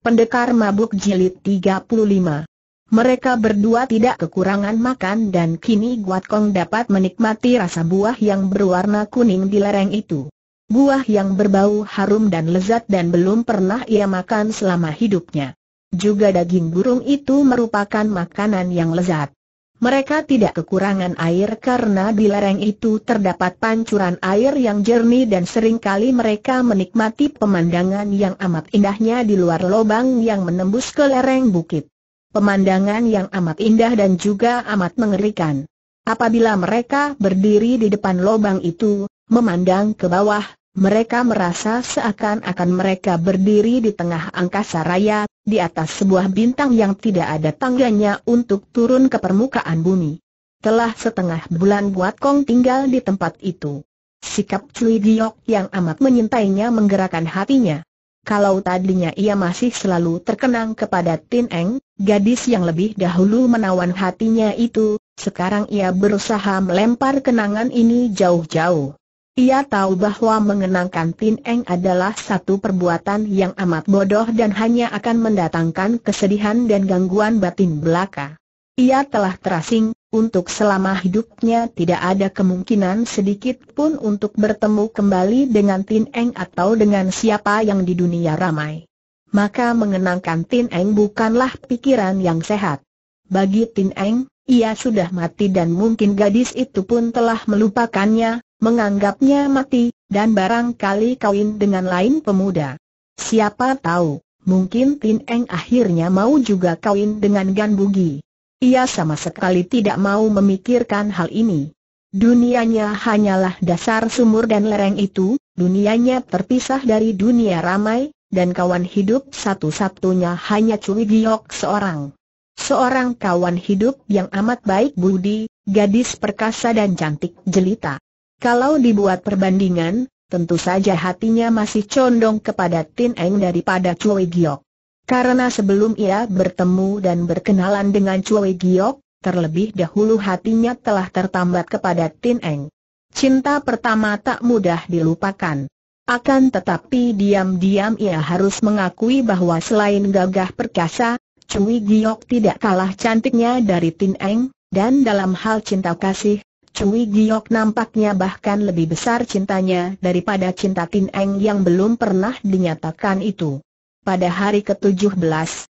Pendekar Mabuk Jilid 35 mereka berdua tidak kekurangan makan dan kini Guat Kong dapat menikmati rasa buah yang berwarna kuning di lereng itu. Buah yang berbau harum dan lezat dan belum pernah ia makan selama hidupnya. Juga daging burung itu merupakan makanan yang lezat. Mereka tidak kekurangan air karena di lereng itu terdapat pancuran air yang jernih dan seringkali mereka menikmati pemandangan yang amat indahnya di luar lobang yang menembus ke lereng bukit. Pemandangan yang amat indah dan juga amat mengerikan. Apabila mereka berdiri di depan lobang itu, memandang ke bawah, mereka merasa seakan-akan mereka berdiri di tengah angkasa raya, di atas sebuah bintang yang tidak ada tangganya untuk turun ke permukaan bumi. Telah setengah bulan Buat Kong tinggal di tempat itu. Sikap Cui Giok yang amat menyintainya menggerakkan hatinya. Kalau tadinya ia masih selalu terkenang kepada Tin Eng, gadis yang lebih dahulu menawan hatinya itu, sekarang ia berusaha melempar kenangan ini jauh-jauh. Ia tahu bahwa mengenangkan Tin Eng adalah satu perbuatan yang amat bodoh dan hanya akan mendatangkan kesedihan dan gangguan batin belaka. Ia telah terasing, untuk selama hidupnya tidak ada kemungkinan sedikit pun untuk bertemu kembali dengan Tin Eng atau dengan siapa yang di dunia ramai. Maka mengenangkan Tin Eng bukanlah pikiran yang sehat. Bagi Tin Eng, ia sudah mati dan mungkin gadis itu pun telah melupakannya, menganggapnya mati, dan barangkali kawin dengan lain pemuda. Siapa tahu, mungkin Tin Eng akhirnya mau juga kawin dengan Gan Bugi. Ia sama sekali tidak mau memikirkan hal ini. Dunianya hanyalah dasar sumur dan lereng itu, dunianya terpisah dari dunia ramai, dan kawan hidup satu-satunya hanya Cui Giok seorang. Seorang kawan hidup yang amat baik budi, gadis perkasa dan cantik jelita. Kalau dibuat perbandingan, tentu saja hatinya masih condong kepada Tin Eng daripada Cui Giok. Karena sebelum ia bertemu dan berkenalan dengan Cui Giok, terlebih dahulu hatinya telah tertambat kepada Tin Eng. Cinta pertama tak mudah dilupakan. Akan tetapi diam-diam ia harus mengakui bahwa selain gagah perkasa, Cui Giok tidak kalah cantiknya dari Tin Eng, dan dalam hal cinta kasih, Cui Giok nampaknya bahkan lebih besar cintanya daripada cinta Tin Eng yang belum pernah dinyatakan itu. Pada hari ke-17,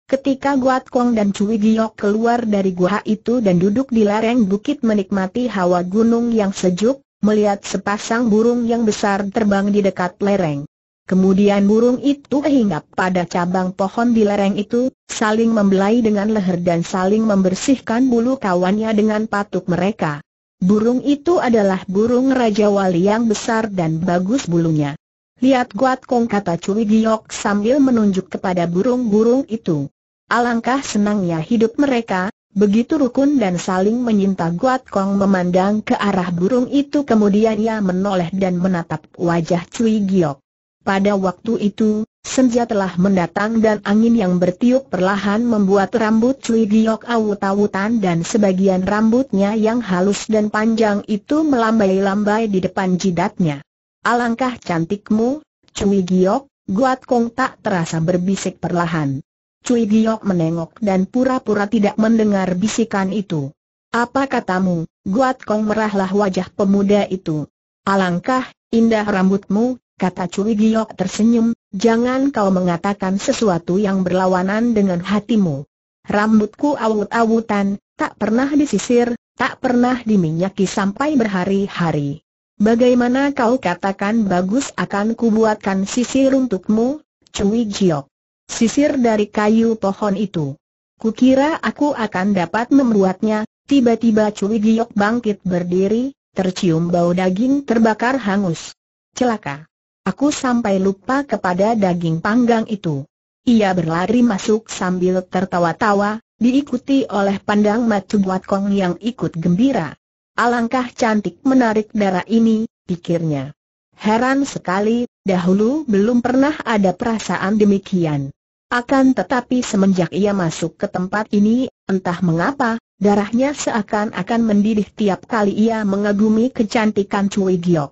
ketika Guat Kong dan Cui Giok keluar dari gua itu dan duduk di lereng bukit menikmati hawa gunung yang sejuk, melihat sepasang burung yang besar terbang di dekat lereng. Kemudian burung itu hinggap pada cabang pohon di lereng itu, saling membelai dengan leher dan saling membersihkan bulu kawannya dengan patuk mereka. Burung itu adalah burung Raja Wali yang besar dan bagus bulunya. Lihat Guat Kong kata Cui Giok sambil menunjuk kepada burung-burung itu. Alangkah senangnya hidup mereka, begitu rukun dan saling menyinta Guat Kong memandang ke arah burung itu kemudian ia menoleh dan menatap wajah Cui Giok. Pada waktu itu, senja telah mendatang dan angin yang bertiup perlahan membuat rambut Cui Giok awut-awutan dan sebagian rambutnya yang halus dan panjang itu melambai-lambai di depan jidatnya. Alangkah cantikmu, Cui Giok, Guat Kong tak terasa berbisik perlahan. Cui Giok menengok dan pura-pura tidak mendengar bisikan itu. Apa katamu, Guat Kong merahlah wajah pemuda itu. Alangkah indah rambutmu, kata Cui Giok tersenyum, jangan kau mengatakan sesuatu yang berlawanan dengan hatimu. Rambutku awut-awutan, tak pernah disisir, tak pernah diminyaki sampai berhari-hari. Bagaimana kau katakan bagus akan kubuatkan sisir untukmu, Cui Giok? Sisir dari kayu pohon itu. Kukira aku akan dapat membuatnya, tiba-tiba Cui Giok bangkit berdiri, tercium bau daging terbakar hangus. Celaka. Aku sampai lupa kepada daging panggang itu. Ia berlari masuk sambil tertawa-tawa, diikuti oleh pandang matu buat kong yang ikut gembira. Alangkah cantik menarik darah ini, pikirnya. Heran sekali, dahulu belum pernah ada perasaan demikian. Akan tetapi semenjak ia masuk ke tempat ini, entah mengapa, Darahnya seakan-akan mendidih tiap kali ia mengagumi kecantikan Cui Giok.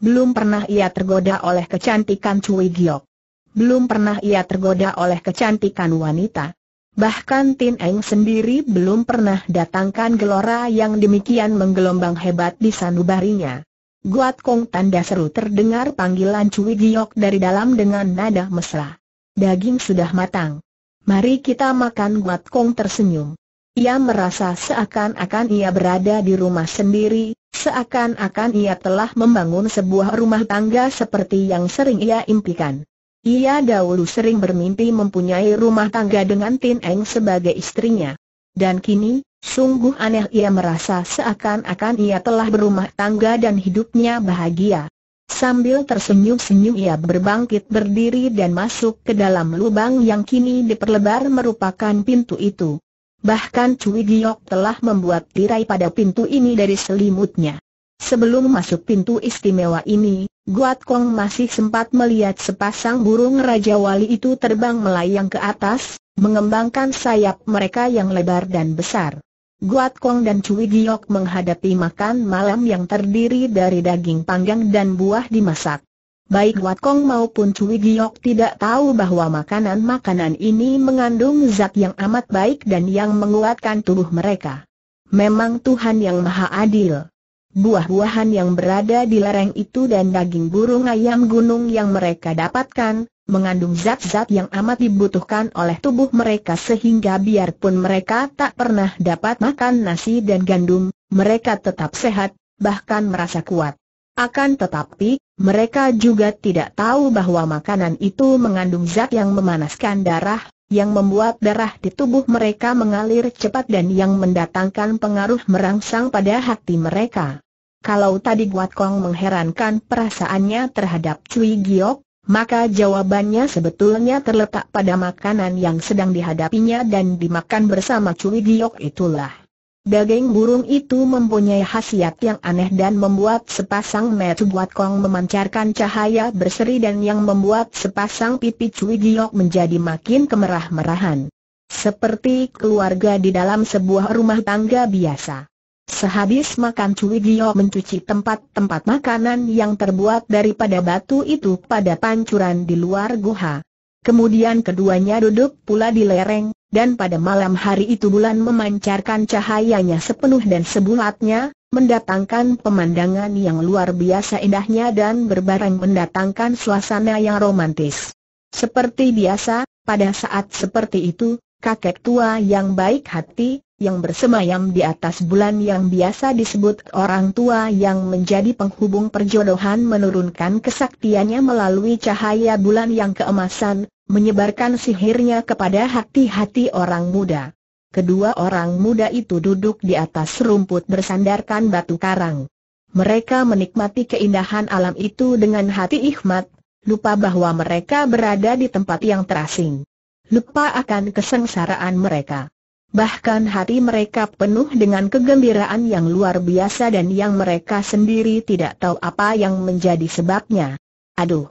Belum pernah ia tergoda oleh kecantikan Cui Giok. Belum pernah ia tergoda oleh kecantikan wanita. Bahkan Tin Eng sendiri belum pernah datangkan gelora yang demikian menggelombang hebat di sanubarinya. Guat Kong tanda seru terdengar panggilan Cui Giok dari dalam dengan nada mesra. Daging sudah matang. Mari kita makan Guat Kong tersenyum. Ia merasa seakan-akan ia berada di rumah sendiri, Seakan-akan ia telah membangun sebuah rumah tangga seperti yang sering ia impikan. Ia dahulu sering bermimpi mempunyai rumah tangga dengan Tin Eng sebagai istrinya. Dan kini, sungguh aneh ia merasa seakan-akan ia telah berumah tangga dan hidupnya bahagia. Sambil tersenyum-senyum ia berbangkit berdiri dan masuk ke dalam lubang yang kini diperlebar merupakan pintu itu. Bahkan Cui Giok telah membuat tirai pada pintu ini dari selimutnya. Sebelum masuk pintu istimewa ini, Guat Kong masih sempat melihat sepasang burung Raja Wali itu terbang melayang ke atas, mengembangkan sayap mereka yang lebar dan besar. Guat Kong dan Cui Giok menghadapi makan malam yang terdiri dari daging panggang dan buah dimasak. Baik Wat Kong maupun Cui Giok tidak tahu bahwa makanan-makanan ini mengandung zat yang amat baik dan yang menguatkan tubuh mereka. Memang Tuhan yang maha adil. Buah-buahan yang berada di lereng itu dan daging burung ayam gunung yang mereka dapatkan, mengandung zat-zat yang amat dibutuhkan oleh tubuh mereka sehingga biarpun mereka tak pernah dapat makan nasi dan gandum, mereka tetap sehat, bahkan merasa kuat. Akan tetapi, mereka juga tidak tahu bahwa makanan itu mengandung zat yang memanaskan darah, yang membuat darah di tubuh mereka mengalir cepat dan yang mendatangkan pengaruh merangsang pada hati mereka. Kalau tadi Guat Kong mengherankan perasaannya terhadap Cui Giok, maka jawabannya sebetulnya terletak pada makanan yang sedang dihadapinya dan dimakan bersama Cui Giok itulah. Daging burung itu mempunyai khasiat yang aneh dan membuat sepasang metu buat kong memancarkan cahaya berseri dan yang membuat sepasang pipi Cui Giok menjadi makin kemerah-merahan. Seperti keluarga di dalam sebuah rumah tangga biasa. Sehabis makan Cui Giok mencuci tempat-tempat makanan yang terbuat daripada batu itu pada pancuran di luar guha. Kemudian keduanya duduk pula di lereng, dan pada malam hari itu bulan memancarkan cahayanya sepenuh dan sebulatnya, mendatangkan pemandangan yang luar biasa indahnya dan berbareng mendatangkan suasana yang romantis. Seperti biasa, pada saat seperti itu, kakek tua yang baik hati, yang bersemayam di atas bulan yang biasa disebut orang tua yang menjadi penghubung perjodohan menurunkan kesaktiannya melalui cahaya bulan yang keemasan, menyebarkan sihirnya kepada hati-hati orang muda. Kedua orang muda itu duduk di atas rumput bersandarkan batu karang. Mereka menikmati keindahan alam itu dengan hati ikhmat, lupa bahwa mereka berada di tempat yang terasing. Lupa akan kesengsaraan mereka. Bahkan hati mereka penuh dengan kegembiraan yang luar biasa dan yang mereka sendiri tidak tahu apa yang menjadi sebabnya. Aduh!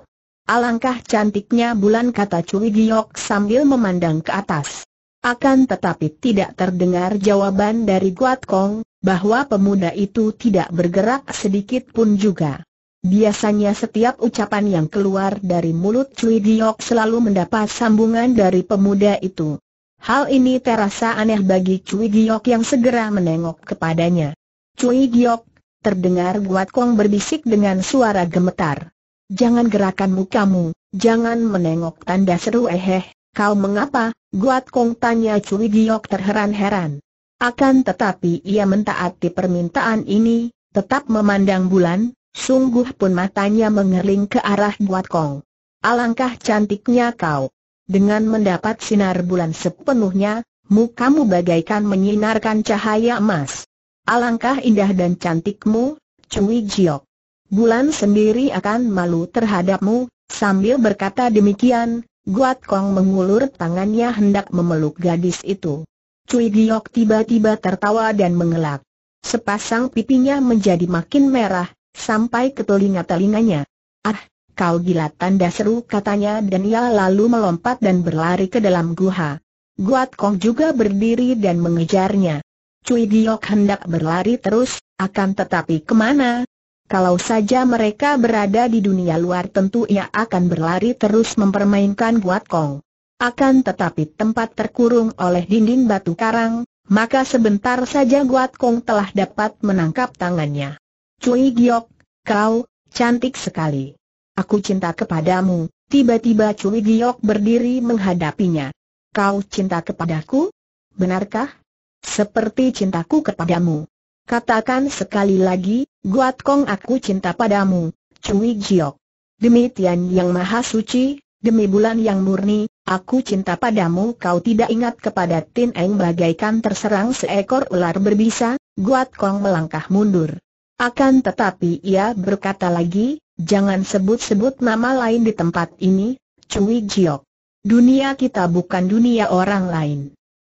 Alangkah cantiknya bulan kata Cui Giok sambil memandang ke atas. Akan tetapi tidak terdengar jawaban dari Guat Kong, bahwa pemuda itu tidak bergerak sedikit pun juga. Biasanya setiap ucapan yang keluar dari mulut Cui Giok selalu mendapat sambungan dari pemuda itu. Hal ini terasa aneh bagi Cui Giok yang segera menengok kepadanya. Cui Giok, terdengar Guat Kong berbisik dengan suara gemetar. Jangan gerakan mukamu, jangan menengok tanda seru eh. kau mengapa? Guat Kong tanya Cui Giok terheran-heran. Akan tetapi ia mentaati permintaan ini, tetap memandang bulan, sungguh pun matanya mengering ke arah Guat Kong. Alangkah cantiknya kau. Dengan mendapat sinar bulan sepenuhnya, mukamu bagaikan menyinarkan cahaya emas. Alangkah indah dan cantikmu, Cui Giok. Bulan sendiri akan malu terhadapmu, sambil berkata demikian, Guat Kong mengulur tangannya hendak memeluk gadis itu. Cui Giok tiba-tiba tertawa dan mengelak. Sepasang pipinya menjadi makin merah, sampai ke telinga-telinganya. Ah, kau gila tanda seru katanya dan ia lalu melompat dan berlari ke dalam guha. Guat Kong juga berdiri dan mengejarnya. Cui Giok hendak berlari terus, akan tetapi kemana, kalau saja mereka berada di dunia luar tentu ia akan berlari terus mempermainkan Guat Kong. Akan tetapi tempat terkurung oleh dinding batu karang, maka sebentar saja Guat Kong telah dapat menangkap tangannya. Cui Giok, kau, cantik sekali. Aku cinta kepadamu, tiba-tiba Cui Giok berdiri menghadapinya. Kau cinta kepadaku? Benarkah? Seperti cintaku kepadamu. Katakan sekali lagi, Guat Kong aku cinta padamu, Cui Jiok. Demi Tian Yang Maha Suci, demi bulan yang murni, aku cinta padamu kau tidak ingat kepada Tin Eng bagaikan terserang seekor ular berbisa, Guat Kong melangkah mundur. Akan tetapi ia berkata lagi, jangan sebut-sebut nama lain di tempat ini, Cui Jiok. Dunia kita bukan dunia orang lain.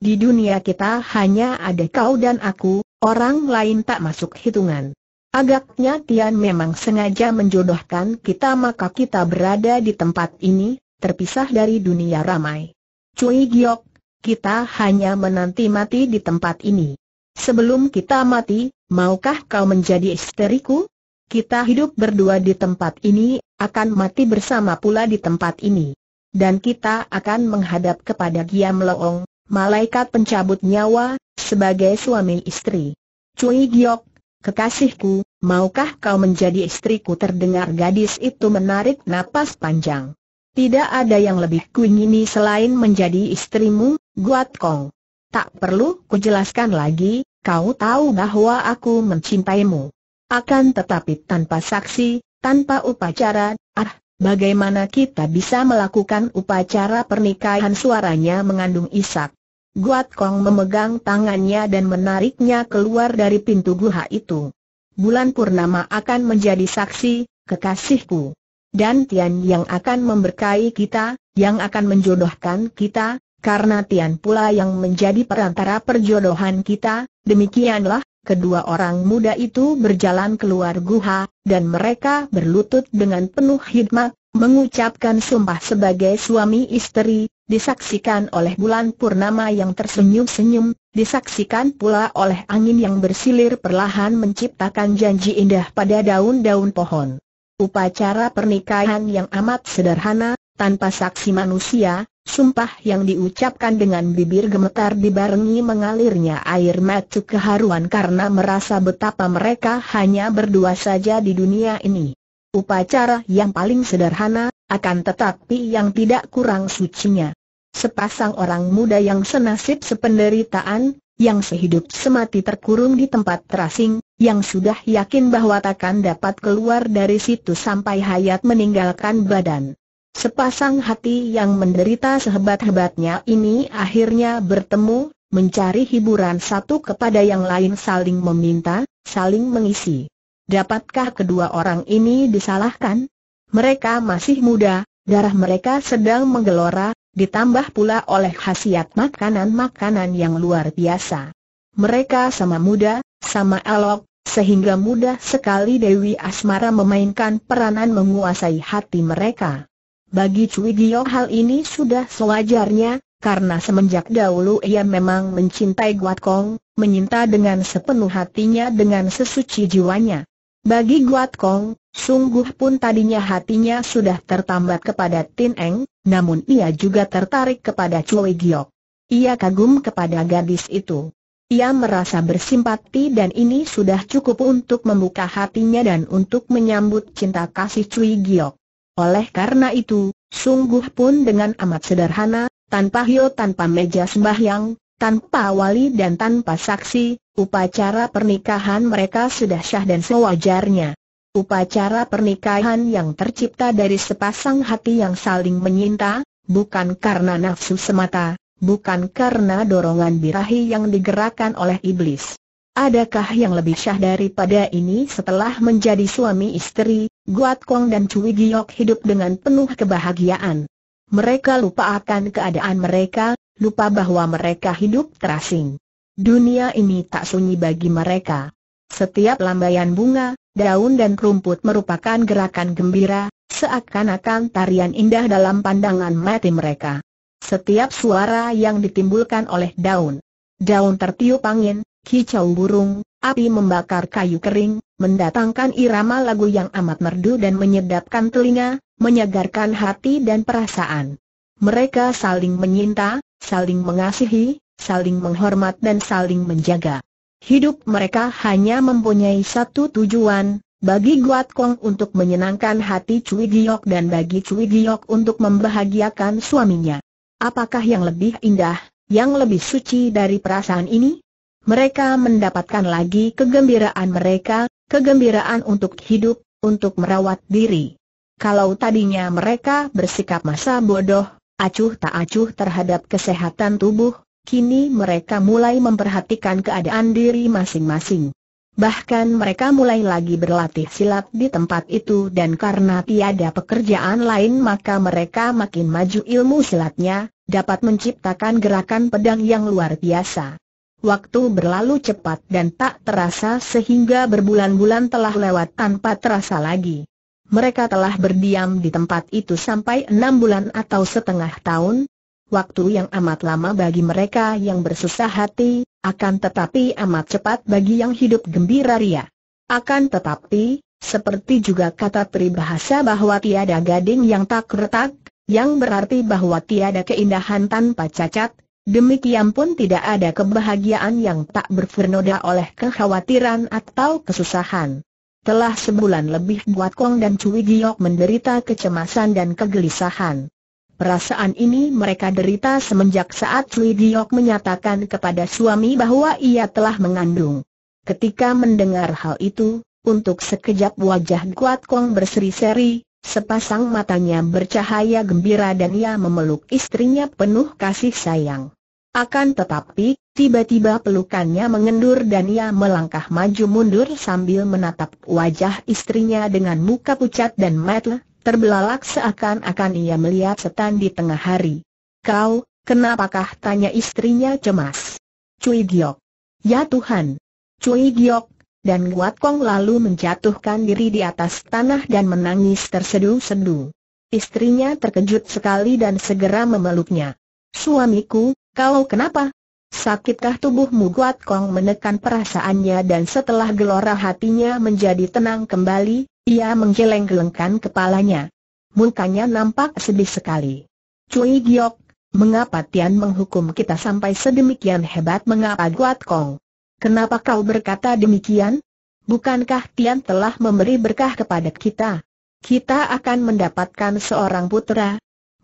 Di dunia kita hanya ada kau dan aku, orang lain tak masuk hitungan. Agaknya Tian memang sengaja menjodohkan kita maka kita berada di tempat ini, terpisah dari dunia ramai. Cui Giok, kita hanya menanti mati di tempat ini. Sebelum kita mati, maukah kau menjadi isteriku? Kita hidup berdua di tempat ini, akan mati bersama pula di tempat ini. Dan kita akan menghadap kepada Giam Loong, malaikat pencabut nyawa, sebagai suami istri. Cui Giok, kekasihku, maukah kau menjadi istriku terdengar gadis itu menarik napas panjang. Tidak ada yang lebih kuingini selain menjadi istrimu, Guat Kong. Tak perlu ku jelaskan lagi, kau tahu bahwa aku mencintaimu. Akan tetapi tanpa saksi, tanpa upacara, ah, Bagaimana kita bisa melakukan upacara pernikahan suaranya mengandung isak. Guat Kong memegang tangannya dan menariknya keluar dari pintu guha itu. Bulan Purnama akan menjadi saksi, kekasihku. Dan Tian yang akan memberkahi kita, yang akan menjodohkan kita, karena Tian pula yang menjadi perantara perjodohan kita, demikianlah kedua orang muda itu berjalan keluar guha, dan mereka berlutut dengan penuh hikmat, mengucapkan sumpah sebagai suami istri, disaksikan oleh bulan purnama yang tersenyum-senyum, disaksikan pula oleh angin yang bersilir perlahan menciptakan janji indah pada daun-daun pohon. Upacara pernikahan yang amat sederhana, tanpa saksi manusia, sumpah yang diucapkan dengan bibir gemetar dibarengi mengalirnya air mata keharuan karena merasa betapa mereka hanya berdua saja di dunia ini. Upacara yang paling sederhana, akan tetapi yang tidak kurang sucinya. Sepasang orang muda yang senasib sependeritaan, yang sehidup semati terkurung di tempat terasing, yang sudah yakin bahwa takkan dapat keluar dari situ sampai hayat meninggalkan badan. Sepasang hati yang menderita sehebat-hebatnya ini akhirnya bertemu, mencari hiburan satu kepada yang lain saling meminta, saling mengisi. Dapatkah kedua orang ini disalahkan? Mereka masih muda, darah mereka sedang menggelora, ditambah pula oleh khasiat makanan-makanan yang luar biasa. Mereka sama muda, sama elok, sehingga mudah sekali Dewi Asmara memainkan peranan menguasai hati mereka. Bagi Cui Gio hal ini sudah sewajarnya, karena semenjak dahulu ia memang mencintai Guat Kong, menyinta dengan sepenuh hatinya dengan sesuci jiwanya. Bagi Guat Kong, sungguh pun tadinya hatinya sudah tertambat kepada Tin Eng, namun ia juga tertarik kepada Cui Gio. Ia kagum kepada gadis itu. Ia merasa bersimpati dan ini sudah cukup untuk membuka hatinya dan untuk menyambut cinta kasih Cui Giok. Oleh karena itu, sungguh pun dengan amat sederhana, tanpa hio tanpa meja sembahyang, tanpa wali dan tanpa saksi, upacara pernikahan mereka sudah sah dan sewajarnya. Upacara pernikahan yang tercipta dari sepasang hati yang saling menyinta, bukan karena nafsu semata, bukan karena dorongan birahi yang digerakkan oleh iblis. Adakah yang lebih syah daripada ini setelah menjadi suami istri, Guat Kong dan Cui Giok hidup dengan penuh kebahagiaan. Mereka lupa akan keadaan mereka, lupa bahwa mereka hidup terasing. Dunia ini tak sunyi bagi mereka. Setiap lambaian bunga, daun dan rumput merupakan gerakan gembira, seakan-akan tarian indah dalam pandangan mati mereka. Setiap suara yang ditimbulkan oleh daun, daun tertiup angin, Kicau burung, api membakar kayu kering, mendatangkan irama lagu yang amat merdu dan menyedapkan telinga, menyegarkan hati dan perasaan. Mereka saling menyinta, saling mengasihi, saling menghormat dan saling menjaga. Hidup mereka hanya mempunyai satu tujuan, bagi Guat Kong untuk menyenangkan hati Cui Giok dan bagi Cui Giok untuk membahagiakan suaminya. Apakah yang lebih indah, yang lebih suci dari perasaan ini? mereka mendapatkan lagi kegembiraan mereka, kegembiraan untuk hidup, untuk merawat diri. Kalau tadinya mereka bersikap masa bodoh, acuh tak acuh terhadap kesehatan tubuh, kini mereka mulai memperhatikan keadaan diri masing-masing. Bahkan mereka mulai lagi berlatih silat di tempat itu dan karena tiada pekerjaan lain maka mereka makin maju ilmu silatnya, dapat menciptakan gerakan pedang yang luar biasa. Waktu berlalu cepat dan tak terasa sehingga berbulan-bulan telah lewat tanpa terasa lagi. Mereka telah berdiam di tempat itu sampai enam bulan atau setengah tahun, waktu yang amat lama bagi mereka yang bersusah hati, akan tetapi amat cepat bagi yang hidup gembira ria. Akan tetapi, seperti juga kata peribahasa bahwa tiada gading yang tak retak, yang berarti bahwa tiada keindahan tanpa cacat, Demikian pun tidak ada kebahagiaan yang tak berfernoda oleh kekhawatiran atau kesusahan. Telah sebulan lebih buat Kong dan Cui Giok menderita kecemasan dan kegelisahan. Perasaan ini mereka derita semenjak saat Cui Giok menyatakan kepada suami bahwa ia telah mengandung. Ketika mendengar hal itu, untuk sekejap wajah Guat Kong berseri-seri, sepasang matanya bercahaya gembira dan ia memeluk istrinya penuh kasih sayang. Akan tetapi, tiba-tiba pelukannya mengendur dan ia melangkah maju mundur sambil menatap wajah istrinya dengan muka pucat dan matle terbelalak seakan-akan ia melihat setan di tengah hari. Kau, kenapakah tanya istrinya cemas? Cui Giok. Ya Tuhan. Cui Giok, dan Guat Kong lalu menjatuhkan diri di atas tanah dan menangis terseduh-seduh. Istrinya terkejut sekali dan segera memeluknya. Suamiku, kalau kenapa? Sakitkah tubuhmu Guat Kong menekan perasaannya dan setelah gelora hatinya menjadi tenang kembali, ia menggeleng-gelengkan kepalanya. Mukanya nampak sedih sekali. Cui Giok, mengapa Tian menghukum kita sampai sedemikian hebat mengapa Guat Kong? Kenapa kau berkata demikian? Bukankah Tian telah memberi berkah kepada kita? Kita akan mendapatkan seorang putra,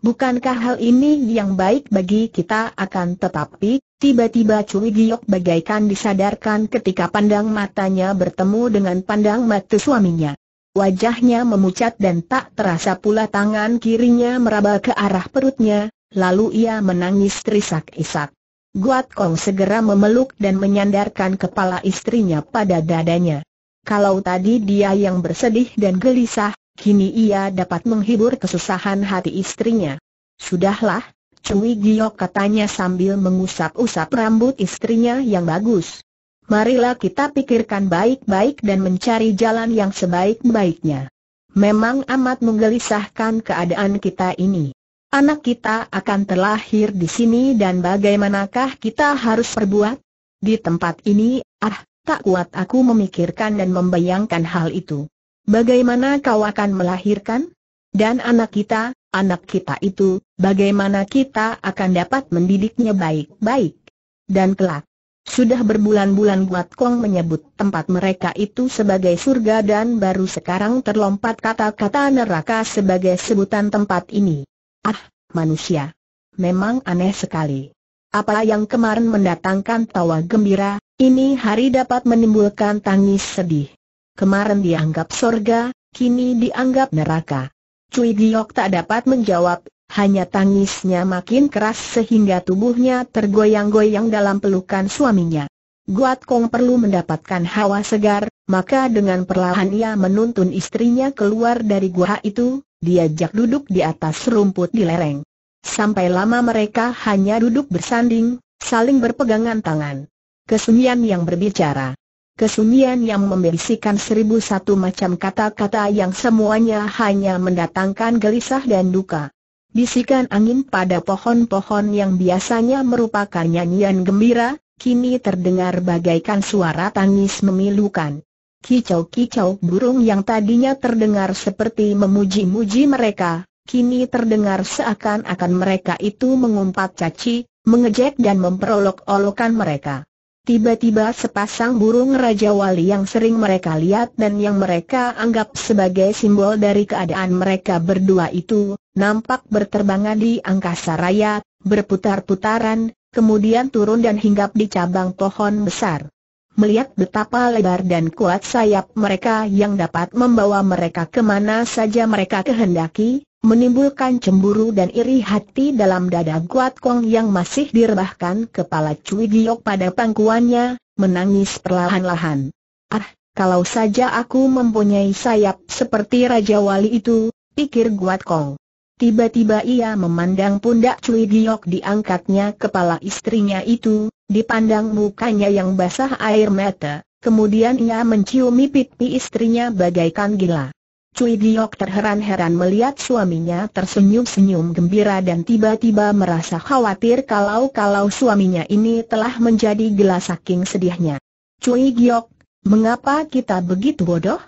Bukankah hal ini yang baik bagi kita akan tetapi, tiba-tiba Cui Giok bagaikan disadarkan ketika pandang matanya bertemu dengan pandang mata suaminya. Wajahnya memucat dan tak terasa pula tangan kirinya meraba ke arah perutnya, lalu ia menangis terisak-isak. Guat Kong segera memeluk dan menyandarkan kepala istrinya pada dadanya. Kalau tadi dia yang bersedih dan gelisah, Kini ia dapat menghibur kesusahan hati istrinya. Sudahlah, Cui Giok katanya sambil mengusap-usap rambut istrinya yang bagus. Marilah kita pikirkan baik-baik dan mencari jalan yang sebaik-baiknya. Memang amat menggelisahkan keadaan kita ini. Anak kita akan terlahir di sini dan bagaimanakah kita harus perbuat Di tempat ini, ah, tak kuat aku memikirkan dan membayangkan hal itu. Bagaimana kau akan melahirkan? Dan anak kita, anak kita itu, bagaimana kita akan dapat mendidiknya baik-baik? Dan kelak, sudah berbulan-bulan Buat Kong menyebut tempat mereka itu sebagai surga dan baru sekarang terlompat kata-kata neraka sebagai sebutan tempat ini. Ah, manusia. Memang aneh sekali. Apa yang kemarin mendatangkan tawa gembira, ini hari dapat menimbulkan tangis sedih kemarin dianggap sorga, kini dianggap neraka. Cui Giok tak dapat menjawab, hanya tangisnya makin keras sehingga tubuhnya tergoyang-goyang dalam pelukan suaminya. Guat Kong perlu mendapatkan hawa segar, maka dengan perlahan ia menuntun istrinya keluar dari gua itu, diajak duduk di atas rumput di lereng. Sampai lama mereka hanya duduk bersanding, saling berpegangan tangan. Kesunyian yang berbicara kesunyian yang membisikkan seribu satu macam kata-kata yang semuanya hanya mendatangkan gelisah dan duka. Bisikan angin pada pohon-pohon yang biasanya merupakan nyanyian gembira, kini terdengar bagaikan suara tangis memilukan. Kicau-kicau burung yang tadinya terdengar seperti memuji-muji mereka, kini terdengar seakan-akan mereka itu mengumpat caci, mengejek dan memperolok-olokan mereka. Tiba-tiba sepasang burung Raja Wali yang sering mereka lihat dan yang mereka anggap sebagai simbol dari keadaan mereka berdua itu, nampak berterbangan di angkasa raya, berputar-putaran, kemudian turun dan hinggap di cabang pohon besar. Melihat betapa lebar dan kuat sayap mereka yang dapat membawa mereka kemana saja mereka kehendaki, menimbulkan cemburu dan iri hati dalam dada Guat Kong yang masih direbahkan kepala Cui Giok pada pangkuannya, menangis perlahan-lahan. Ah, kalau saja aku mempunyai sayap seperti Raja Wali itu, pikir Guat Kong. Tiba-tiba ia memandang pundak Cui Giok diangkatnya kepala istrinya itu, dipandang mukanya yang basah air mata, kemudian ia menciumi pipi istrinya bagaikan gila. Cui Giok terheran-heran melihat suaminya tersenyum-senyum gembira dan tiba-tiba merasa khawatir kalau-kalau suaminya ini telah menjadi gila saking sedihnya. Cui Giok, mengapa kita begitu bodoh?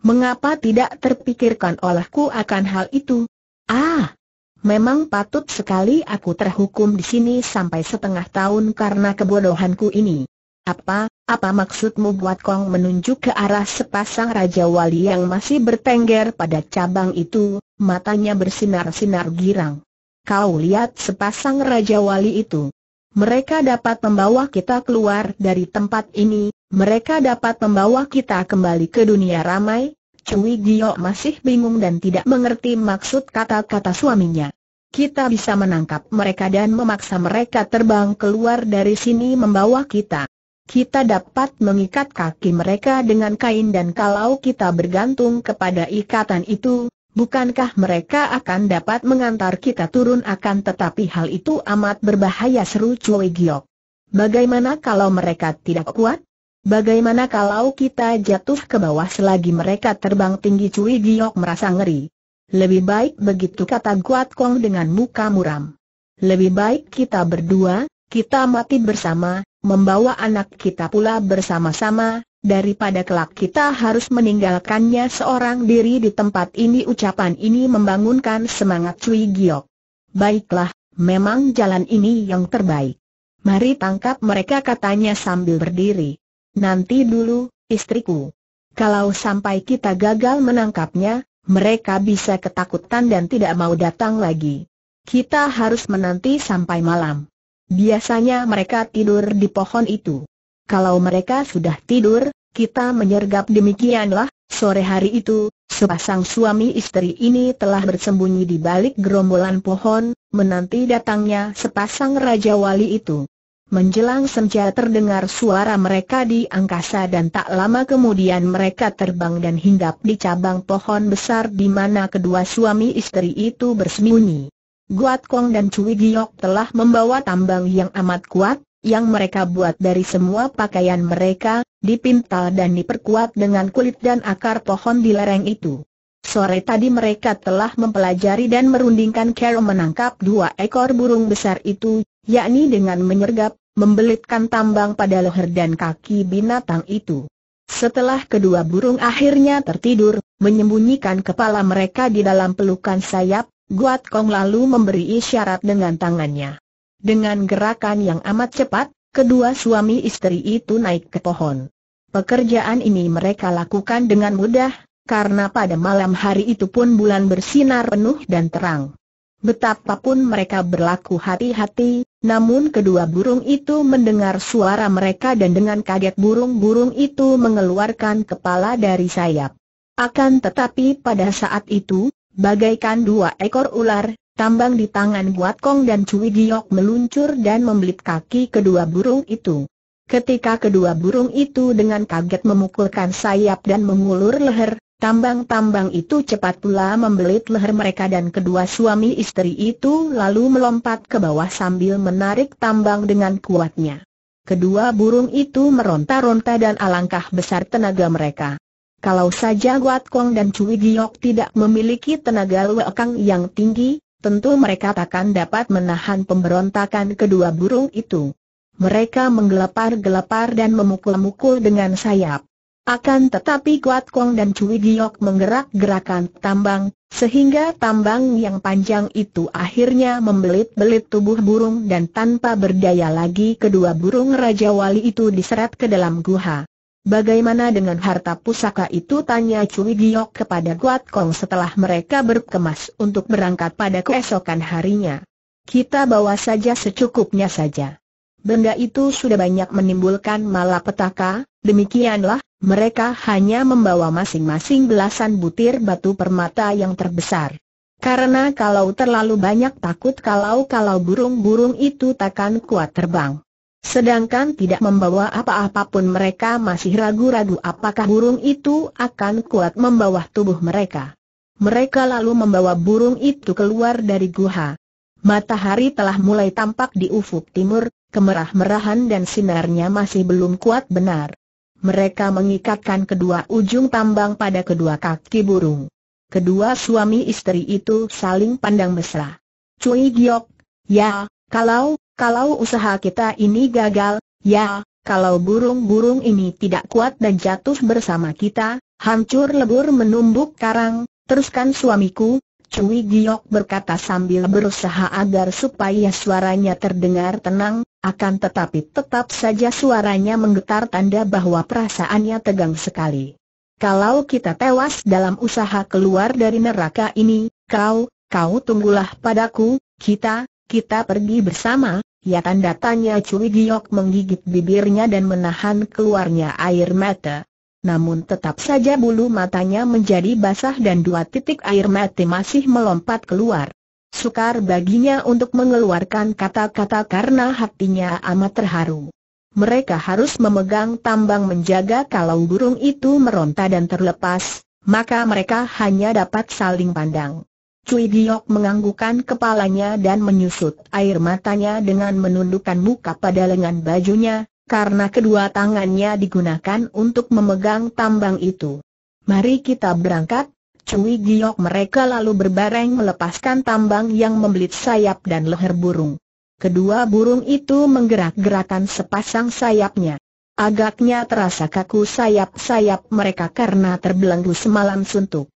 Mengapa tidak terpikirkan olehku akan hal itu? Ah, memang patut sekali aku terhukum di sini sampai setengah tahun karena kebodohanku ini. Apa, apa maksudmu buat Kong menunjuk ke arah sepasang Raja Wali yang masih bertengger pada cabang itu, matanya bersinar-sinar girang. Kau lihat sepasang Raja Wali itu. Mereka dapat membawa kita keluar dari tempat ini, mereka dapat membawa kita kembali ke dunia ramai, Cui Gio masih bingung dan tidak mengerti maksud kata-kata suaminya. Kita bisa menangkap mereka dan memaksa mereka terbang keluar dari sini membawa kita kita dapat mengikat kaki mereka dengan kain dan kalau kita bergantung kepada ikatan itu, bukankah mereka akan dapat mengantar kita turun akan tetapi hal itu amat berbahaya seru Cui Giok. Bagaimana kalau mereka tidak kuat? Bagaimana kalau kita jatuh ke bawah selagi mereka terbang tinggi Cui Giok merasa ngeri? Lebih baik begitu kata Guat Kong dengan muka muram. Lebih baik kita berdua, kita mati bersama, membawa anak kita pula bersama-sama, daripada kelak kita harus meninggalkannya seorang diri di tempat ini ucapan ini membangunkan semangat Cui Giok. Baiklah, memang jalan ini yang terbaik. Mari tangkap mereka katanya sambil berdiri. Nanti dulu, istriku. Kalau sampai kita gagal menangkapnya, mereka bisa ketakutan dan tidak mau datang lagi. Kita harus menanti sampai malam. Biasanya mereka tidur di pohon itu. Kalau mereka sudah tidur, kita menyergap demikianlah, sore hari itu, sepasang suami istri ini telah bersembunyi di balik gerombolan pohon, menanti datangnya sepasang Raja Wali itu. Menjelang senja terdengar suara mereka di angkasa dan tak lama kemudian mereka terbang dan hinggap di cabang pohon besar di mana kedua suami istri itu bersembunyi. Guat Kong dan Cui Giok telah membawa tambang yang amat kuat, yang mereka buat dari semua pakaian mereka, dipintal dan diperkuat dengan kulit dan akar pohon di lereng itu. Sore tadi mereka telah mempelajari dan merundingkan cara menangkap dua ekor burung besar itu, yakni dengan menyergap, membelitkan tambang pada leher dan kaki binatang itu. Setelah kedua burung akhirnya tertidur, menyembunyikan kepala mereka di dalam pelukan sayap, Guat Kong lalu memberi isyarat dengan tangannya. Dengan gerakan yang amat cepat, kedua suami istri itu naik ke pohon. Pekerjaan ini mereka lakukan dengan mudah, karena pada malam hari itu pun bulan bersinar penuh dan terang. Betapapun mereka berlaku hati-hati, namun kedua burung itu mendengar suara mereka dan dengan kaget burung-burung itu mengeluarkan kepala dari sayap. Akan tetapi pada saat itu, Bagaikan dua ekor ular, tambang di tangan Buat Kong dan Cui Giok meluncur dan membelit kaki kedua burung itu. Ketika kedua burung itu dengan kaget memukulkan sayap dan mengulur leher, tambang-tambang itu cepat pula membelit leher mereka dan kedua suami istri itu lalu melompat ke bawah sambil menarik tambang dengan kuatnya. Kedua burung itu meronta-ronta dan alangkah besar tenaga mereka. Kalau saja Guat Kong dan Cui Giok tidak memiliki tenaga lekang yang tinggi, tentu mereka takkan dapat menahan pemberontakan kedua burung itu. Mereka menggelepar-gelepar dan memukul-mukul dengan sayap. Akan tetapi Guat Kong dan Cui Giok menggerak-gerakan tambang, sehingga tambang yang panjang itu akhirnya membelit-belit tubuh burung dan tanpa berdaya lagi kedua burung Raja Wali itu diseret ke dalam guha. Bagaimana dengan harta pusaka itu tanya Cui Giok kepada Guat Kong setelah mereka berkemas untuk berangkat pada keesokan harinya. Kita bawa saja secukupnya saja. Benda itu sudah banyak menimbulkan malapetaka, demikianlah, mereka hanya membawa masing-masing belasan butir batu permata yang terbesar. Karena kalau terlalu banyak takut kalau-kalau burung-burung itu takkan kuat terbang. Sedangkan tidak membawa apa-apa pun mereka masih ragu-ragu apakah burung itu akan kuat membawa tubuh mereka. Mereka lalu membawa burung itu keluar dari guha. Matahari telah mulai tampak di ufuk timur, kemerah-merahan dan sinarnya masih belum kuat benar. Mereka mengikatkan kedua ujung tambang pada kedua kaki burung. Kedua suami istri itu saling pandang mesra. Cui Giok, ya, kalau kalau usaha kita ini gagal, ya, kalau burung-burung ini tidak kuat dan jatuh bersama kita, hancur lebur menumbuk karang, teruskan suamiku, Cui Giok berkata sambil berusaha agar supaya suaranya terdengar tenang, akan tetapi tetap saja suaranya menggetar tanda bahwa perasaannya tegang sekali. Kalau kita tewas dalam usaha keluar dari neraka ini, kau, kau tunggulah padaku, kita, kita pergi bersama, ya tanda tanya Cui Giok menggigit bibirnya dan menahan keluarnya air mata. Namun tetap saja bulu matanya menjadi basah dan dua titik air mata masih melompat keluar. Sukar baginya untuk mengeluarkan kata-kata karena hatinya amat terharu. Mereka harus memegang tambang menjaga kalau burung itu meronta dan terlepas, maka mereka hanya dapat saling pandang. Cui Giok menganggukkan kepalanya dan menyusut air matanya dengan menundukkan muka pada lengan bajunya, karena kedua tangannya digunakan untuk memegang tambang itu. Mari kita berangkat, Cui Giok mereka lalu berbareng melepaskan tambang yang membelit sayap dan leher burung. Kedua burung itu menggerak-gerakan sepasang sayapnya. Agaknya terasa kaku sayap-sayap mereka karena terbelenggu semalam suntuk.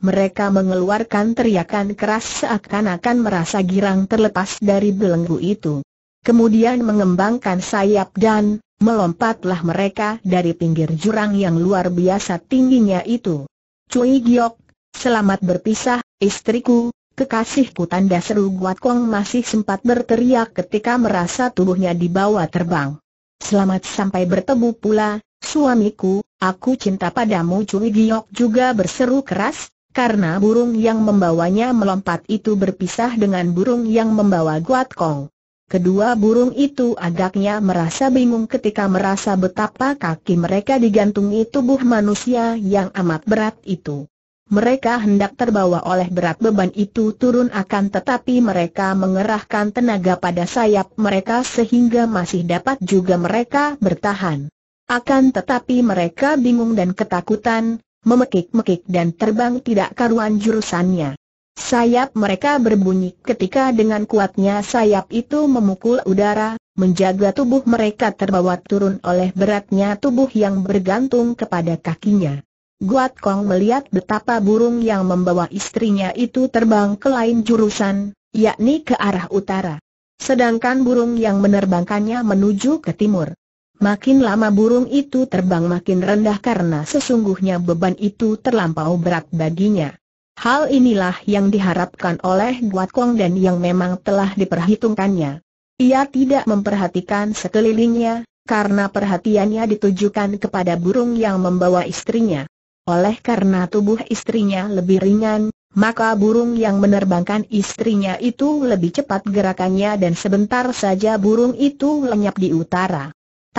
Mereka mengeluarkan teriakan keras seakan-akan merasa girang terlepas dari belenggu itu. Kemudian mengembangkan sayap dan melompatlah mereka dari pinggir jurang yang luar biasa tingginya itu. Cui Giok, selamat berpisah, istriku, kekasihku tanda seru Guat Kong masih sempat berteriak ketika merasa tubuhnya dibawa terbang. Selamat sampai bertemu pula, suamiku, aku cinta padamu Cui Giok juga berseru keras, karena burung yang membawanya melompat itu berpisah dengan burung yang membawa Guat Kong. Kedua burung itu agaknya merasa bingung ketika merasa betapa kaki mereka digantungi tubuh manusia yang amat berat itu. Mereka hendak terbawa oleh berat beban itu turun akan tetapi mereka mengerahkan tenaga pada sayap mereka sehingga masih dapat juga mereka bertahan. Akan tetapi mereka bingung dan ketakutan, memekik-mekik dan terbang tidak karuan jurusannya. Sayap mereka berbunyi ketika dengan kuatnya sayap itu memukul udara, menjaga tubuh mereka terbawa turun oleh beratnya tubuh yang bergantung kepada kakinya. Guat Kong melihat betapa burung yang membawa istrinya itu terbang ke lain jurusan, yakni ke arah utara. Sedangkan burung yang menerbangkannya menuju ke timur. Makin lama burung itu terbang makin rendah karena sesungguhnya beban itu terlampau berat baginya. Hal inilah yang diharapkan oleh Guat Kong dan yang memang telah diperhitungkannya. Ia tidak memperhatikan sekelilingnya, karena perhatiannya ditujukan kepada burung yang membawa istrinya. Oleh karena tubuh istrinya lebih ringan, maka burung yang menerbangkan istrinya itu lebih cepat gerakannya dan sebentar saja burung itu lenyap di utara.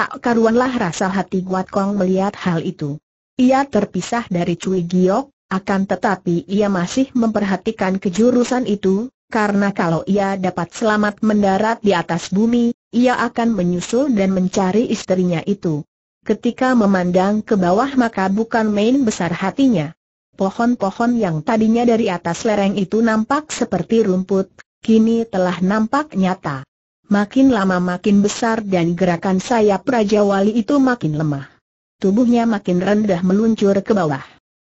Tak karuanlah rasa hati Guat Kong melihat hal itu. Ia terpisah dari Cui Giok, akan tetapi ia masih memperhatikan kejurusan itu, karena kalau ia dapat selamat mendarat di atas bumi, ia akan menyusul dan mencari istrinya itu. Ketika memandang ke bawah maka bukan main besar hatinya. Pohon-pohon yang tadinya dari atas lereng itu nampak seperti rumput, kini telah nampak nyata. Makin lama makin besar dan gerakan sayap Raja Wali itu makin lemah. Tubuhnya makin rendah meluncur ke bawah.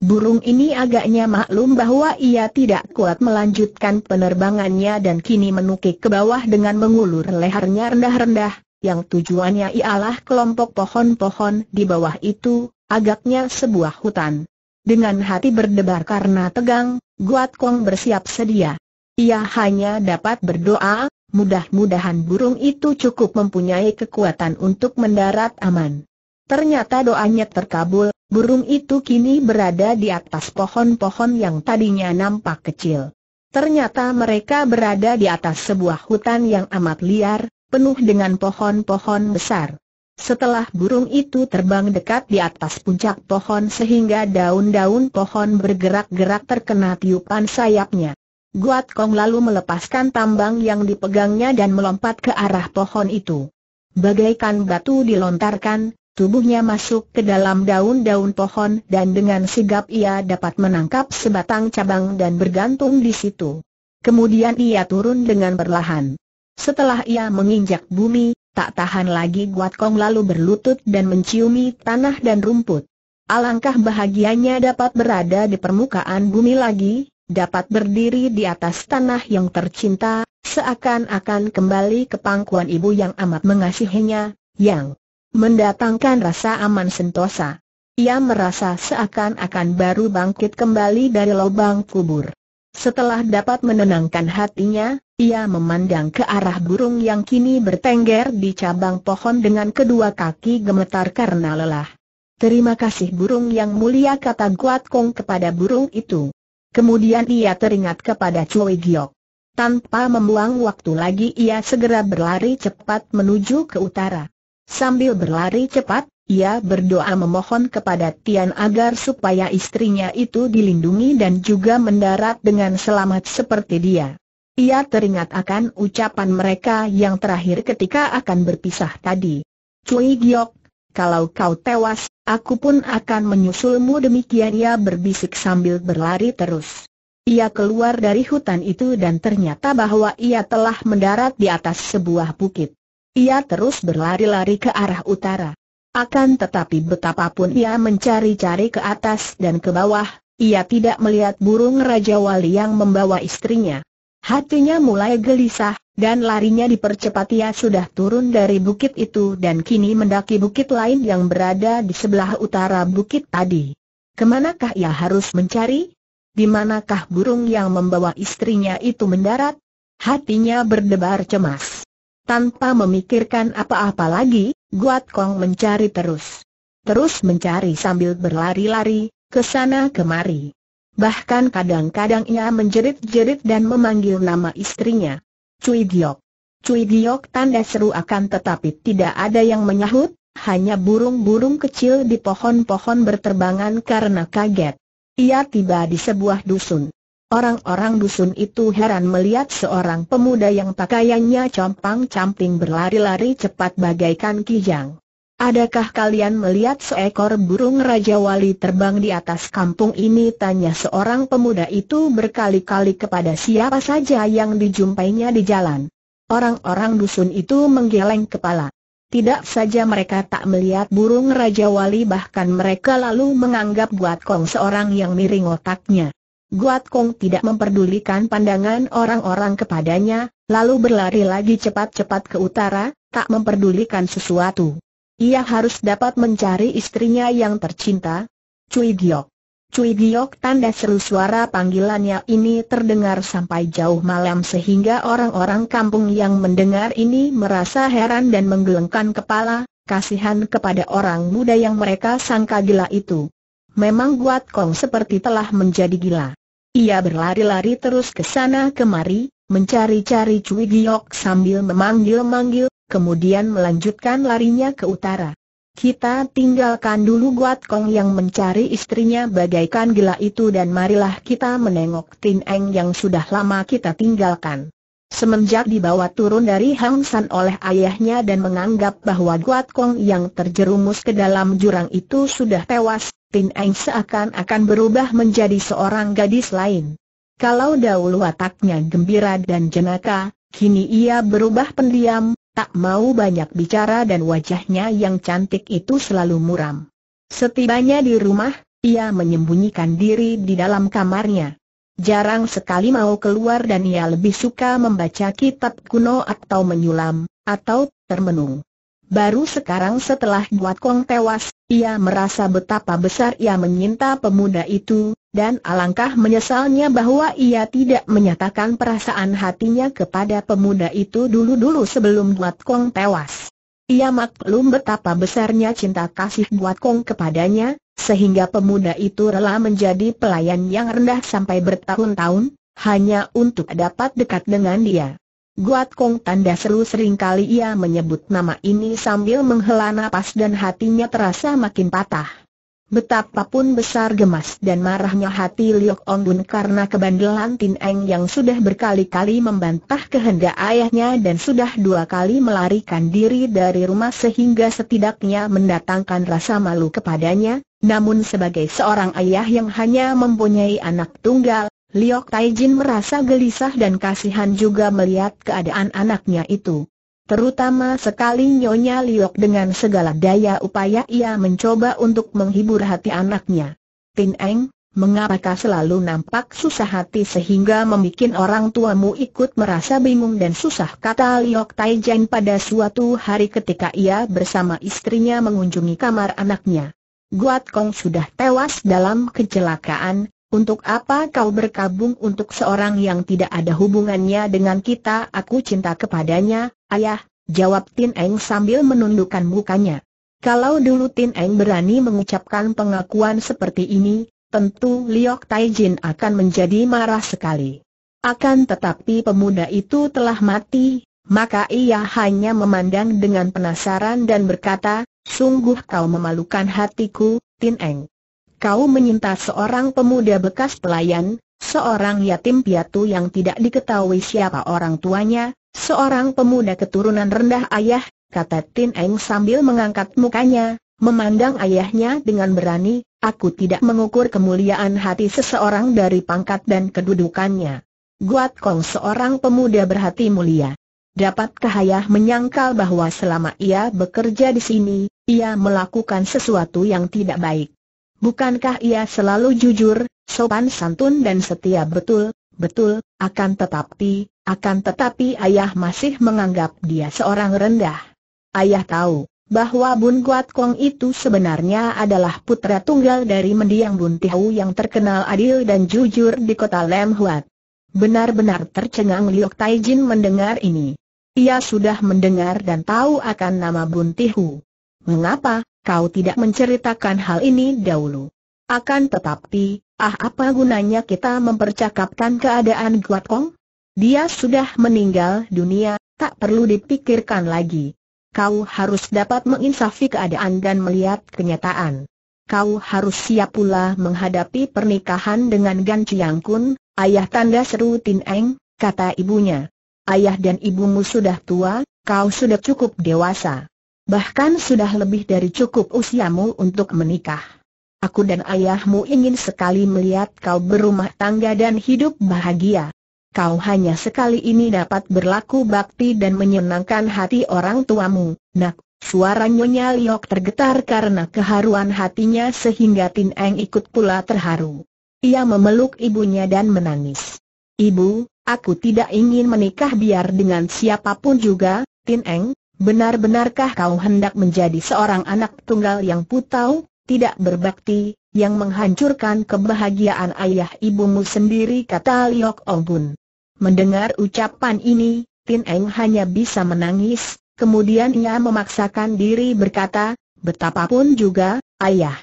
Burung ini agaknya maklum bahwa ia tidak kuat melanjutkan penerbangannya dan kini menukik ke bawah dengan mengulur lehernya rendah-rendah, yang tujuannya ialah kelompok pohon-pohon di bawah itu, agaknya sebuah hutan. Dengan hati berdebar karena tegang, Guat Kong bersiap sedia. Ia hanya dapat berdoa, mudah-mudahan burung itu cukup mempunyai kekuatan untuk mendarat aman. Ternyata doanya terkabul, burung itu kini berada di atas pohon-pohon yang tadinya nampak kecil. Ternyata mereka berada di atas sebuah hutan yang amat liar, penuh dengan pohon-pohon besar. Setelah burung itu terbang dekat di atas puncak pohon sehingga daun-daun pohon bergerak-gerak terkena tiupan sayapnya. Guat Kong lalu melepaskan tambang yang dipegangnya dan melompat ke arah pohon itu. Bagaikan batu dilontarkan, tubuhnya masuk ke dalam daun-daun pohon dan dengan sigap ia dapat menangkap sebatang cabang dan bergantung di situ. Kemudian ia turun dengan perlahan. Setelah ia menginjak bumi, tak tahan lagi Guat Kong lalu berlutut dan menciumi tanah dan rumput. Alangkah bahagianya dapat berada di permukaan bumi lagi, dapat berdiri di atas tanah yang tercinta, seakan-akan kembali ke pangkuan ibu yang amat mengasihinya, yang mendatangkan rasa aman sentosa. Ia merasa seakan-akan baru bangkit kembali dari lubang kubur. Setelah dapat menenangkan hatinya, ia memandang ke arah burung yang kini bertengger di cabang pohon dengan kedua kaki gemetar karena lelah. Terima kasih burung yang mulia kata Guat Kong kepada burung itu. Kemudian ia teringat kepada Cui Giok. Tanpa membuang waktu lagi ia segera berlari cepat menuju ke utara. Sambil berlari cepat, ia berdoa memohon kepada Tian agar supaya istrinya itu dilindungi dan juga mendarat dengan selamat seperti dia. Ia teringat akan ucapan mereka yang terakhir ketika akan berpisah tadi. Cui Giok kalau kau tewas, aku pun akan menyusulmu demikian ia berbisik sambil berlari terus. Ia keluar dari hutan itu dan ternyata bahwa ia telah mendarat di atas sebuah bukit. Ia terus berlari-lari ke arah utara. Akan tetapi betapapun ia mencari-cari ke atas dan ke bawah, ia tidak melihat burung Raja Wali yang membawa istrinya. Hatinya mulai gelisah, dan larinya dipercepat ia sudah turun dari bukit itu dan kini mendaki bukit lain yang berada di sebelah utara bukit tadi. Kemanakah ia harus mencari? Di manakah burung yang membawa istrinya itu mendarat? Hatinya berdebar cemas. Tanpa memikirkan apa-apa lagi, Guat Kong mencari terus. Terus mencari sambil berlari-lari, ke sana kemari. Bahkan kadang-kadang ia menjerit-jerit dan memanggil nama istrinya. Cui Giok. Cui Giok tanda seru akan tetapi tidak ada yang menyahut, hanya burung-burung kecil di pohon-pohon berterbangan karena kaget. Ia tiba di sebuah dusun. Orang-orang dusun itu heran melihat seorang pemuda yang pakaiannya compang-camping berlari-lari cepat bagaikan kijang. Adakah kalian melihat seekor burung Raja Wali terbang di atas kampung ini? Tanya seorang pemuda itu berkali-kali kepada siapa saja yang dijumpainya di jalan. Orang-orang dusun itu menggeleng kepala. Tidak saja mereka tak melihat burung Raja Wali bahkan mereka lalu menganggap Guat Kong seorang yang miring otaknya. Guat Kong tidak memperdulikan pandangan orang-orang kepadanya, lalu berlari lagi cepat-cepat ke utara, tak memperdulikan sesuatu. Ia harus dapat mencari istrinya yang tercinta, Cui Giok. Cui Giok tanda seru suara panggilannya ini terdengar sampai jauh malam sehingga orang-orang kampung yang mendengar ini merasa heran dan menggelengkan kepala, kasihan kepada orang muda yang mereka sangka gila itu. Memang Guat Kong seperti telah menjadi gila. Ia berlari-lari terus ke sana kemari, mencari-cari Cui Giok sambil memanggil-manggil, kemudian melanjutkan larinya ke utara. Kita tinggalkan dulu Guat Kong yang mencari istrinya bagaikan gila itu dan marilah kita menengok Tin Eng yang sudah lama kita tinggalkan. Semenjak dibawa turun dari Hang San oleh ayahnya dan menganggap bahwa Guat Kong yang terjerumus ke dalam jurang itu sudah tewas, Tin Eng seakan-akan berubah menjadi seorang gadis lain. Kalau dahulu wataknya gembira dan jenaka, kini ia berubah pendiam, tak mau banyak bicara dan wajahnya yang cantik itu selalu muram. Setibanya di rumah, ia menyembunyikan diri di dalam kamarnya. Jarang sekali mau keluar dan ia lebih suka membaca kitab kuno atau menyulam, atau termenung. Baru sekarang setelah Buat Kong tewas, ia merasa betapa besar ia menyinta pemuda itu, dan alangkah menyesalnya bahwa ia tidak menyatakan perasaan hatinya kepada pemuda itu dulu-dulu sebelum Buat Kong tewas. Ia maklum betapa besarnya cinta kasih Buat Kong kepadanya, sehingga pemuda itu rela menjadi pelayan yang rendah sampai bertahun-tahun, hanya untuk dapat dekat dengan dia. Guat Kong tanda seru sering kali ia menyebut nama ini sambil menghela nafas dan hatinya terasa makin patah. Betapapun besar gemas dan marahnya hati Liok Bun karena kebandelan Tin Eng yang sudah berkali-kali membantah kehendak ayahnya dan sudah dua kali melarikan diri dari rumah sehingga setidaknya mendatangkan rasa malu kepadanya, namun sebagai seorang ayah yang hanya mempunyai anak tunggal, Liok Taijin merasa gelisah dan kasihan juga melihat keadaan anaknya itu. Terutama sekali Nyonya Liok dengan segala daya upaya ia mencoba untuk menghibur hati anaknya. Tin Eng, mengapakah selalu nampak susah hati sehingga membuat orang tuamu ikut merasa bingung dan susah kata Liok Taijen pada suatu hari ketika ia bersama istrinya mengunjungi kamar anaknya. Guat Kong sudah tewas dalam kecelakaan, untuk apa kau berkabung untuk seorang yang tidak ada hubungannya dengan kita? Aku cinta kepadanya, Ayah, jawab Tin Eng sambil menundukkan mukanya. Kalau dulu Tin Eng berani mengucapkan pengakuan seperti ini, tentu Liok Tai Jin akan menjadi marah sekali. Akan tetapi pemuda itu telah mati, maka ia hanya memandang dengan penasaran dan berkata, Sungguh kau memalukan hatiku, Tin Eng. Kau menyinta seorang pemuda bekas pelayan, seorang yatim piatu yang tidak diketahui siapa orang tuanya, Seorang pemuda keturunan rendah ayah, kata Tin Eng sambil mengangkat mukanya, memandang ayahnya dengan berani, aku tidak mengukur kemuliaan hati seseorang dari pangkat dan kedudukannya. Guat Kong seorang pemuda berhati mulia. Dapatkah ayah menyangkal bahwa selama ia bekerja di sini, ia melakukan sesuatu yang tidak baik? Bukankah ia selalu jujur, sopan santun dan setia betul, Betul, akan tetapi, akan tetapi ayah masih menganggap dia seorang rendah. Ayah tahu, bahwa Bun Guat Kong itu sebenarnya adalah putra tunggal dari mendiang Bun Tiau yang terkenal adil dan jujur di kota Lem Huat. Benar-benar tercengang Liok Tai Jin mendengar ini. Ia sudah mendengar dan tahu akan nama Bun Tihu. Mengapa, kau tidak menceritakan hal ini dahulu? Akan tetapi, Ah apa gunanya kita mempercakapkan keadaan Guat Kong? Dia sudah meninggal dunia, tak perlu dipikirkan lagi. Kau harus dapat menginsafi keadaan dan melihat kenyataan. Kau harus siap pula menghadapi pernikahan dengan Gan Chiang Kun, ayah tanda seru Tin Eng, kata ibunya. Ayah dan ibumu sudah tua, kau sudah cukup dewasa. Bahkan sudah lebih dari cukup usiamu untuk menikah. Aku dan ayahmu ingin sekali melihat kau berumah tangga dan hidup bahagia. Kau hanya sekali ini dapat berlaku bakti dan menyenangkan hati orang tuamu, nak. Suara Nyonya Liok tergetar karena keharuan hatinya sehingga Tin Eng ikut pula terharu. Ia memeluk ibunya dan menangis. Ibu, aku tidak ingin menikah biar dengan siapapun juga, Tin Eng, benar-benarkah kau hendak menjadi seorang anak tunggal yang putau? tidak berbakti, yang menghancurkan kebahagiaan ayah ibumu sendiri kata Liok Ogun. Mendengar ucapan ini, Tin Eng hanya bisa menangis, kemudian ia memaksakan diri berkata, betapapun juga, ayah.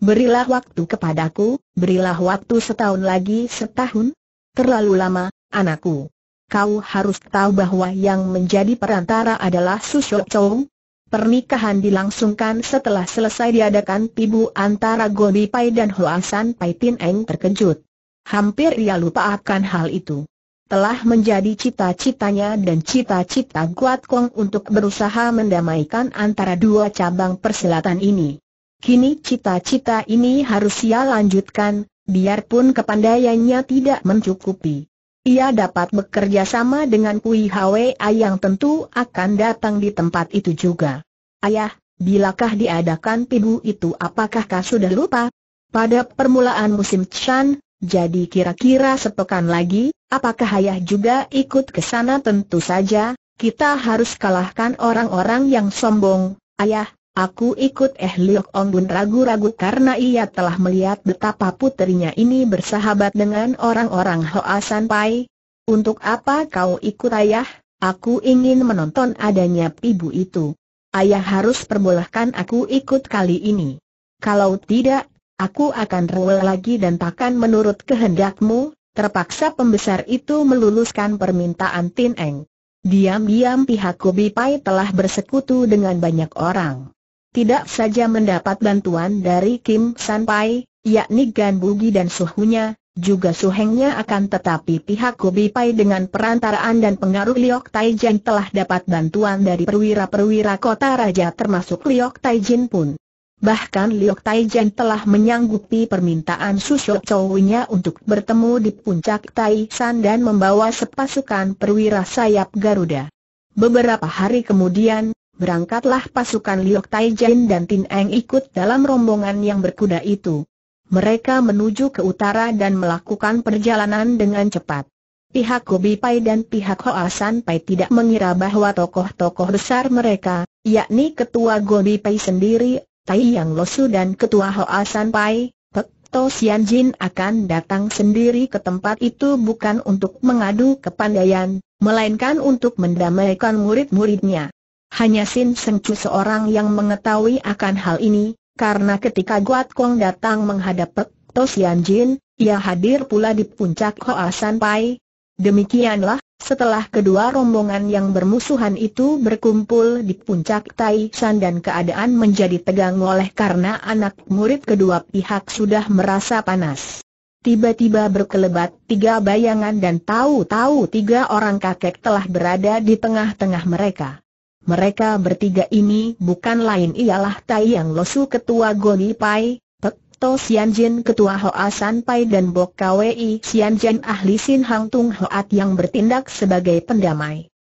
Berilah waktu kepadaku, berilah waktu setahun lagi setahun. Terlalu lama, anakku. Kau harus tahu bahwa yang menjadi perantara adalah Susyok Chow, Pernikahan dilangsungkan setelah selesai diadakan pibu antara Goni Pai dan San Pai Tin Eng terkejut. Hampir ia lupa akan hal itu. Telah menjadi cita-citanya dan cita-cita Guat Kong untuk berusaha mendamaikan antara dua cabang persilatan ini. Kini cita-cita ini harus ia lanjutkan, biarpun kepandaiannya tidak mencukupi. Ia dapat bekerja sama dengan Kui Hwa yang tentu akan datang di tempat itu juga. Ayah, bilakah diadakan pibu itu apakah kau sudah lupa? Pada permulaan musim Chan, jadi kira-kira sepekan lagi, apakah ayah juga ikut ke sana tentu saja, kita harus kalahkan orang-orang yang sombong, ayah, Aku ikut Eh Liok Bun ragu-ragu karena ia telah melihat betapa puterinya ini bersahabat dengan orang-orang Hoa Pai. Untuk apa kau ikut ayah? Aku ingin menonton adanya ibu itu. Ayah harus perbolehkan aku ikut kali ini. Kalau tidak, aku akan rewel lagi dan takkan menurut kehendakmu, terpaksa pembesar itu meluluskan permintaan Tin Eng. Diam-diam pihak Kobi Pai telah bersekutu dengan banyak orang. Tidak saja mendapat bantuan dari Kim San Pai, yakni Gan Bugi dan suhunya, juga suhengnya akan tetapi pihak Kobi Pai dengan perantaraan dan pengaruh Liok Taijin telah dapat bantuan dari perwira-perwira kota raja termasuk Liok Jin pun. Bahkan Liok Jin telah menyanggupi permintaan Susok Chow-nya untuk bertemu di puncak Tai San dan membawa sepasukan perwira sayap Garuda. Beberapa hari kemudian, Berangkatlah pasukan Liok Taijin dan Tin Eng ikut dalam rombongan yang berkuda itu. Mereka menuju ke utara dan melakukan perjalanan dengan cepat. Pihak Gobi Pai dan pihak Hoa San Pai tidak mengira bahwa tokoh-tokoh besar mereka, yakni Ketua Gobi Pai sendiri, Tai Yang Losu dan Ketua Hoa San Pai, Pek To Sian Jin akan datang sendiri ke tempat itu bukan untuk mengadu kepandaian, melainkan untuk mendamaikan murid-muridnya. Hanya Sin Sengcu seorang yang mengetahui akan hal ini, karena ketika Guat Kong datang menghadap Pek Tosian Jin, ia hadir pula di puncak Hoa San Pai. Demikianlah, setelah kedua rombongan yang bermusuhan itu berkumpul di puncak Tai San dan keadaan menjadi tegang oleh karena anak murid kedua pihak sudah merasa panas. Tiba-tiba berkelebat tiga bayangan dan tahu-tahu tiga orang kakek telah berada di tengah-tengah mereka. Mereka bertiga ini bukan lain ialah Tai Yang Losu Ketua Goni Pai, Pek To Jin Ketua Hoa San Pai dan Bok Kwei Jin Ahli Sin Hang Tung Hoat yang bertindak sebagai pendamai.